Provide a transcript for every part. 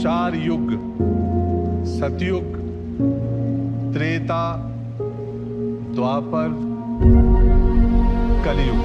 चार युग सतयुग त्रेता द्वापर कलयुग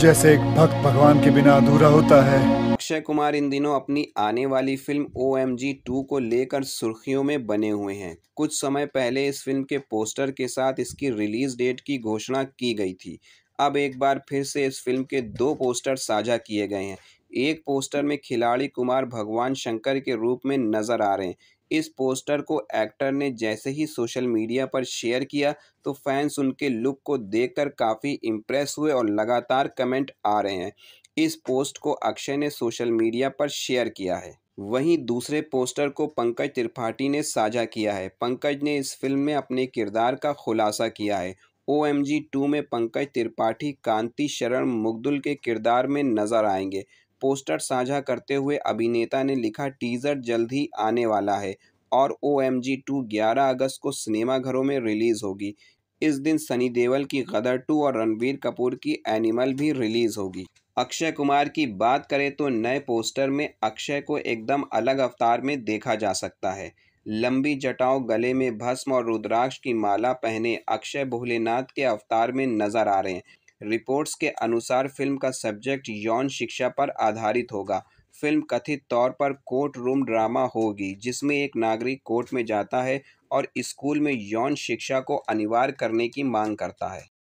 जैसे एक भक्त भगवान के बिना अधूरा होता है अक्षय कुमार इन दिनों अपनी आने वाली film O M G two को लेकर सुर्खियों में बने हुए हैं कुछ समय पहले इस फिल्म के पोस्टर के साथ इसकी रिलीज डेट की घोषणा की गई थी अब एक बार फिर से इस फिल्म के दो पोस्टर साझा किए गए हैं एक पोस्टर में खिलाड़ी कुमार भगवान शंकर के रूप में नजर आ रहे हैं इस पोस्टर को एक्टर ने जैसे ही सोशल मीडिया पर शेयर किया तो फैंस उनके लुक को देखकर काफ़ी इम्प्रेस हुए और लगातार कमेंट आ रहे हैं इस पोस्ट को अक्षय ने सोशल मीडिया पर शेयर किया है वहीं दूसरे पोस्टर को पंकज त्रिपाठी ने साझा किया है पंकज ने इस फिल्म में अपने किरदार का खुलासा किया है ओ एम जी टू में पंकज त्रिपाठी कांति शरण मुग्दुल के किरदार में नजर आएंगे पोस्टर साझा करते हुए अभिनेता ने लिखा टीज़र जल्द ही आने वाला है और ओ एम जी टू ग्यारह अगस्त को सिनेमाघरों में रिलीज़ होगी इस दिन सनी देवल की गदर टू और रणवीर कपूर की एनिमल भी रिलीज़ होगी अक्षय कुमार की बात करें तो नए पोस्टर में अक्षय को एकदम अलग अवतार में देखा जा सकता है लंबी जटाओं गले में भस्म और रुद्राक्ष की माला पहने अक्षय भोलेनाथ के अवतार में नजर आ रहे हैं रिपोर्ट्स के अनुसार फिल्म का सब्जेक्ट यौन शिक्षा पर आधारित होगा फिल्म कथित तौर पर कोर्ट रूम ड्रामा होगी जिसमें एक नागरिक कोर्ट में जाता है और स्कूल में यौन शिक्षा को अनिवार्य करने की मांग करता है